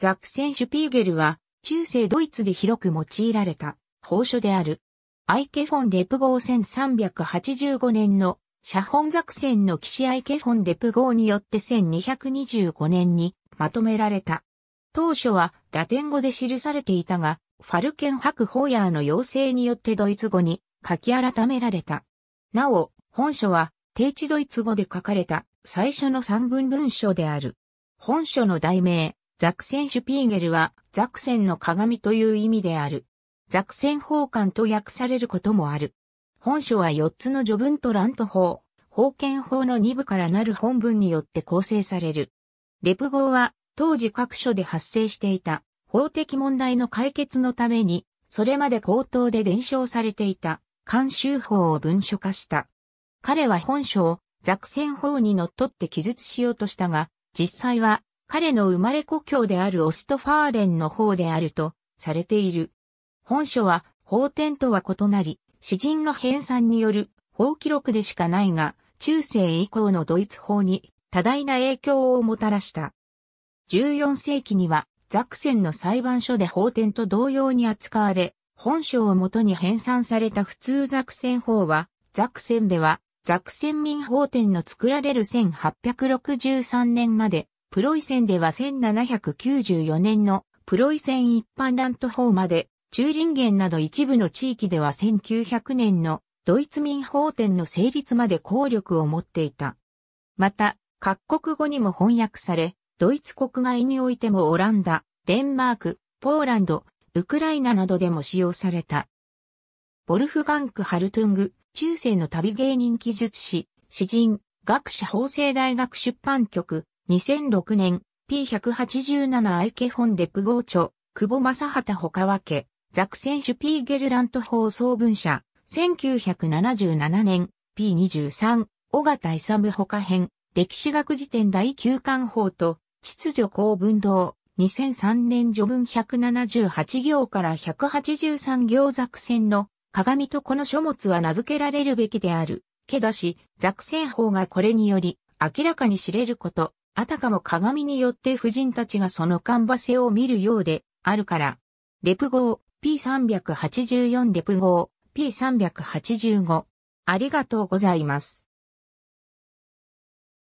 ザクセンシュピーゲルは、中世ドイツで広く用いられた、法書である。アイケフォン・レプ号1385年の、写本ザクセンの騎士アイケフォン・レプ号によって1225年にまとめられた。当初はラテン語で記されていたが、ファルケン博ホーヤーの要請によってドイツ語に書き改められた。なお、本書は、定地ドイツ語で書かれた最初の三文文書である。本書の題名、ザクセンシュピーゲルは、ザクセンの鏡という意味である。ザクセン法官と訳されることもある。本書は4つの序文とンと法、法権法の2部からなる本文によって構成される。レプ号は、当時各所で発生していた、法的問題の解決のために、それまで口頭で伝承されていた、慣習法を文書化した。彼は本書を、ザクセン法に則って記述しようとしたが、実際は、彼の生まれ故郷であるオストファーレンの方であるとされている。本書は法典とは異なり、詩人の編纂による法記録でしかないが、中世以降のドイツ法に多大な影響をもたらした。14世紀にはザクセンの裁判所で法典と同様に扱われ、本書をもとに編纂された普通ザクセン法は、ザクセンではザクセン民法典の作られる1863年までプロイセンでは1794年のプロイセン一般ラント法まで、チューリンゲンなど一部の地域では1900年のドイツ民法典の成立まで効力を持っていた。また、各国語にも翻訳され、ドイツ国外においてもオランダ、デンマーク、ポーランド、ウクライナなどでも使用された。ボルフガンク・ハルトゥング、中世の旅芸人記述士、詩人、学者法政大学出版局、2006年、P187 アイケホンレプ号著、久保正畑他分け、ザク選手ピーゲルラント放送文社、1977年、P23、小形勇他編、歴史学辞典第9巻法と、秩序公文堂、2003年序文178行から183行作戦の、鏡とこの書物は名付けられるべきである。けだし、作戦法がこれにより、明らかに知れること、あたかも鏡によって夫人たちがそのカンバセを見るようであるから。レプ号 P384 レプ号 P385 ありがとうございます。